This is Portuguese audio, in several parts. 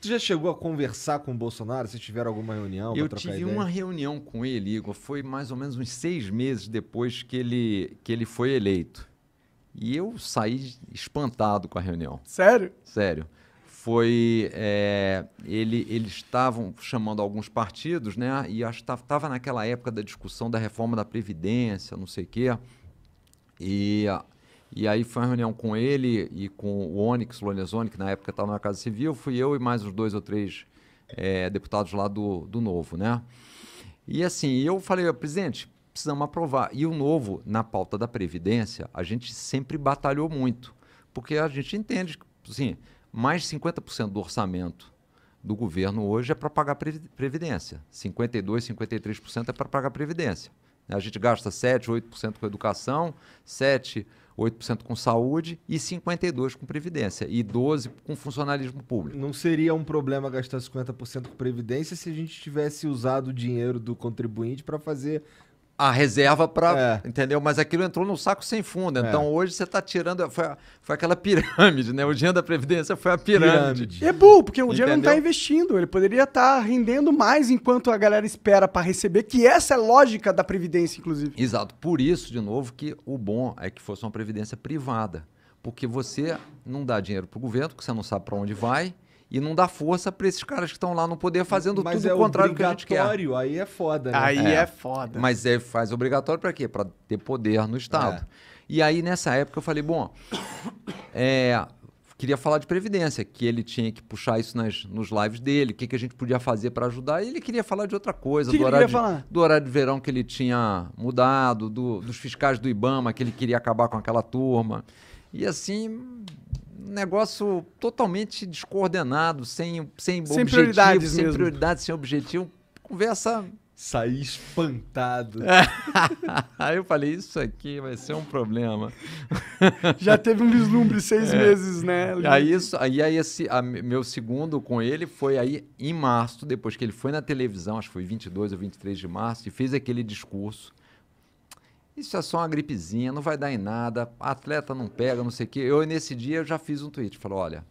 Tu já chegou a conversar com o Bolsonaro? Vocês tiveram alguma reunião? Eu tive ideia? uma reunião com ele, Igor. Foi mais ou menos uns seis meses depois que ele, que ele foi eleito. E eu saí espantado com a reunião. Sério? Sério. Foi. É, ele, eles estavam chamando alguns partidos, né? E acho que estava naquela época da discussão da reforma da Previdência, não sei o quê. E. A, e aí foi uma reunião com ele e com o Onyx Lonezoni, que na época estava na Casa Civil, fui eu e mais os dois ou três é, deputados lá do, do Novo, né? E assim, eu falei, presidente, precisamos aprovar. E o Novo, na pauta da Previdência, a gente sempre batalhou muito, porque a gente entende que, assim, mais de 50% do orçamento do governo hoje é para é pagar Previdência. 52%, 53% é para pagar Previdência. Né? A gente gasta 7, 8% com educação, 7, 8% com saúde e 52% com previdência e 12% com funcionalismo público. Não seria um problema gastar 50% com previdência se a gente tivesse usado o dinheiro do contribuinte para fazer a reserva para. É. Entendeu? Mas aquilo entrou no saco sem fundo. É. Então é. hoje você está tirando. Foi, foi aquela pirâmide, né? O dinheiro da Previdência foi a pirâmide. pirâmide. é burro, porque o entendeu? dinheiro não está investindo. Ele poderia estar tá rendendo mais enquanto a galera espera para receber, que essa é a lógica da Previdência, inclusive. Exato. Por isso, de novo, que o bom é que fosse uma Previdência privada. Porque você não dá dinheiro para o governo, que você não sabe para onde vai e não dá força para esses caras que estão lá no poder fazendo Mas tudo é o contrário do que a gente quer. obrigatório aí é foda, né? Aí é, é foda. Mas é, faz obrigatório para quê? Para ter poder no Estado. É. E aí, nessa época, eu falei, bom, é, queria falar de Previdência, que ele tinha que puxar isso nas, nos lives dele, o que, que a gente podia fazer para ajudar. E ele queria falar de outra coisa, que do, horário de, do horário de verão que ele tinha mudado, do, dos fiscais do Ibama, que ele queria acabar com aquela turma. E assim, negócio totalmente descoordenado, sem, sem, sem objetivo, prioridades sem mesmo. prioridade, sem objetivo. Conversa. Saí espantado. É. Aí eu falei, isso aqui vai ser um problema. Já teve um vislumbre seis é. meses, né? Aí, isso, aí, aí esse, a, meu segundo com ele foi aí em março, depois que ele foi na televisão, acho que foi 22 ou 23 de março, e fez aquele discurso isso é só uma gripezinha, não vai dar em nada, atleta não pega, não sei o quê. Eu, nesse dia, eu já fiz um tweet. Falei, olha,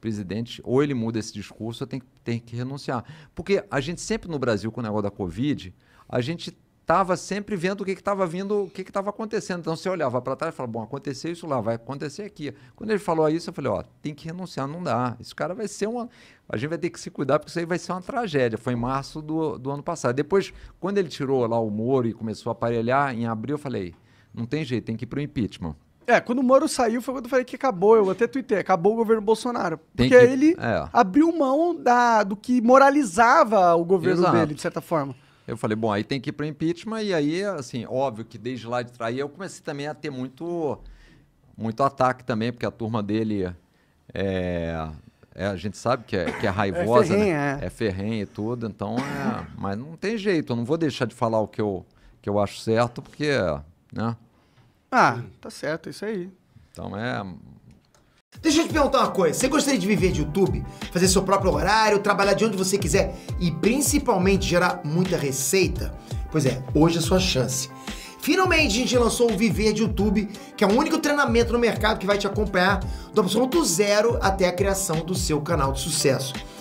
presidente, ou ele muda esse discurso, ou tem, tem que renunciar. Porque a gente sempre no Brasil, com o negócio da Covid, a gente estava sempre vendo o que estava vindo, o que estava acontecendo. Então você olhava para trás e falava, bom, aconteceu isso lá, vai acontecer aqui. Quando ele falou isso, eu falei, ó, tem que renunciar, não dá. Esse cara vai ser uma. A gente vai ter que se cuidar, porque isso aí vai ser uma tragédia. Foi em março do, do ano passado. Depois, quando ele tirou lá o Moro e começou a aparelhar, em abril, eu falei, não tem jeito, tem que ir para o impeachment. É, quando o Moro saiu foi quando eu falei que acabou, eu até tuitei, acabou o governo Bolsonaro. porque que... ele é. abriu mão da, do que moralizava o governo Exato. dele, de certa forma. Eu falei, bom, aí tem que ir para o impeachment. E aí, assim, óbvio que desde lá de trair, eu comecei também a ter muito, muito ataque também, porque a turma dele é, é, a gente sabe que é, que é, é raivosa, é ferrenha, né? é. é ferrenha e tudo, então é, mas não tem jeito, eu não vou deixar de falar o que eu, que eu acho certo, porque, né? Ah, tá certo, é isso aí. Então é, Deixa eu te perguntar uma coisa, você gostaria de viver de YouTube? Fazer seu próprio horário, trabalhar de onde você quiser e principalmente gerar muita receita? Pois é, hoje é a sua chance. Finalmente a gente lançou o Viver de YouTube, que é o único treinamento no mercado que vai te acompanhar do absoluto zero até a criação do seu canal de sucesso.